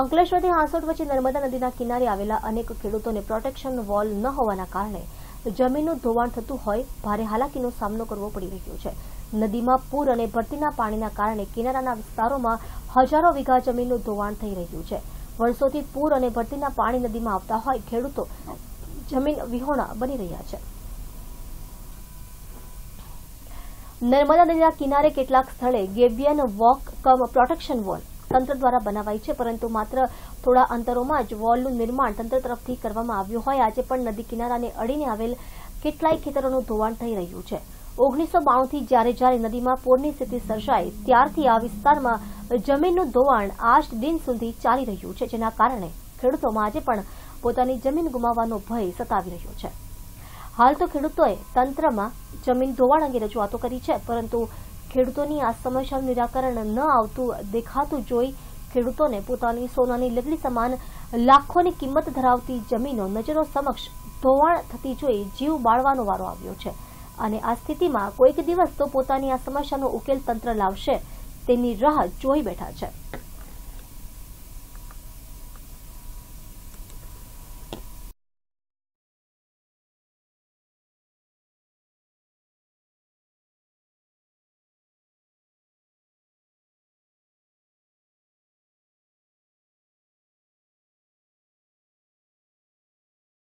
અંકલેશ્વરથી હાંસોટ વચ્ચે નર્મદા નદીના કિનારે આવેલા અનેક ખેડૂતોને પ્રોટેક્શન વોલ ન હોવાના કારણે જમીનનું ધોવાણ થતું હોય ભારે હાલાકીનો સામનો કરવો પડી રહ્યો છે નદીમાં પૂર અને ભરતીના પાણીના કારણે કિનારાના વિસ્તારોમાં હજારો વીઘા જમીનનું ધોવાણ થઈ રહ્યું છે વર્ષોથી પૂર અને ભરતીના પાણી નદીમાં આવતા હોય ખેડૂતો જમીન વિહોણા બની રહ્યા છે નર્મદા નદીના કિનારે કેટલાક સ્થળે gabion walk cum protection wall તંત્ર દ્વારા બનાવાઈ છે પરંતુ માત્ર થોડા અંતરોમાં જ વોલનું નિર્માણ તંત્ર તરફથી કરવામાં આવ્યું હોય આજે પણ નદી કિનારાને અડીને આવેલ કેટલાય ખેતરોનું ધોવાણ થઈ રહ્યું છે ઓગણીસો બાણુંથી જ્યારે જ્યારે નદીમાં પૂરની સ્થિતિ સર્જાઈ ત્યારથી આ વિસ્તારમાં જમીનનું ધોવાણ આજ દિન સુધી ચાલી રહ્યું છે જેના કારણે ખેડૂતોમાં આજે પણ પોતાની જમીન ગુમાવવાનો ભય સતાવી રહ્યો છે હાલ તો ખેડૂતોએ તંત્રમાં જમીન ધોવાણ અંગે રજૂઆતો કરી છે પરંતુ ખેડૂતોની આ સમસ્યાનું નિરાકરણ ન આવતું દેખાતું જોઈ ખેડૂતોને પોતાની સોનાની લગલી સમાન લાખોની કિંમત ધરાવતી જમીનો નજરો સમક્ષ ધોવાણ થતી જોઈ જીવ બાળવાનો વારો આવ્યો છે અને આ સ્થિતિમાં કોઈક દિવસ તો પોતાની આ સમસ્યાનો ઉકેલ તંત્ર લાવશે તેની રાહ જોઈ બેઠા છે